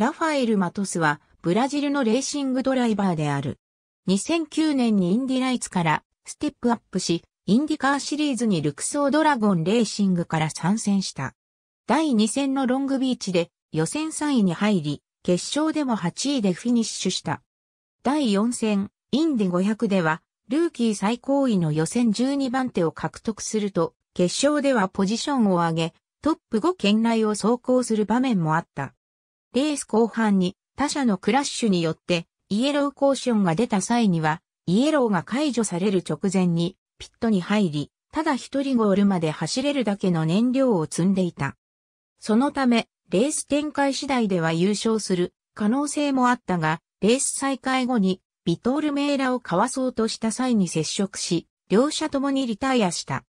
ラファエル・マトスは、ブラジルのレーシングドライバーである。2009年にインディライツからステップアップし、インディカーシリーズにルクソードラゴンレーシングから参戦した。第2戦のロングビーチで予選3位に入り、決勝でも8位でフィニッシュした。第4戦、インディ500では、ルーキー最高位の予選12番手を獲得すると、決勝ではポジションを上げ、トップ5圏内を走行する場面もあった。レース後半に他社のクラッシュによってイエローコーションが出た際には、イエローが解除される直前にピットに入り、ただ一人ゴールまで走れるだけの燃料を積んでいた。そのため、レース展開次第では優勝する可能性もあったが、レース再開後にビトールメーラをかわそうとした際に接触し、両者ともにリタイアした。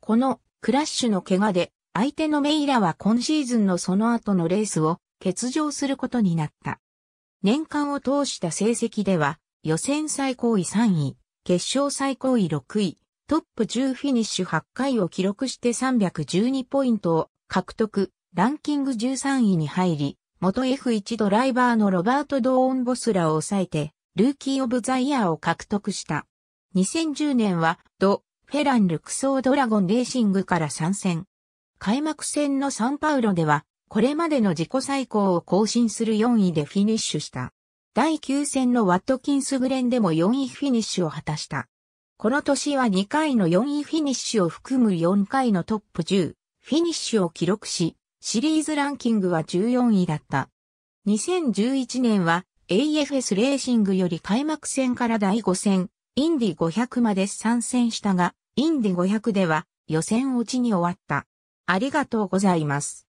このクラッシュの怪我で相手のメイラは今シーズンのその後のレースを欠場することになった。年間を通した成績では、予選最高位3位、決勝最高位6位、トップ10フィニッシュ8回を記録して312ポイントを獲得、ランキング13位に入り、元 F1 ドライバーのロバート・ドーン・ボスラを抑えて、ルーキー・オブ・ザ・イヤーを獲得した。2010年は、ド・フェラン・ルクソー・ドラゴン・レーシングから参戦。開幕戦のサンパウロでは、これまでの自己最高を更新する4位でフィニッシュした。第9戦のワットキンスグレンでも4位フィニッシュを果たした。この年は2回の4位フィニッシュを含む4回のトップ10、フィニッシュを記録し、シリーズランキングは14位だった。2011年は AFS レーシングより開幕戦から第5戦、インディ500まで参戦したが、インディ500では予選落ちに終わった。ありがとうございます。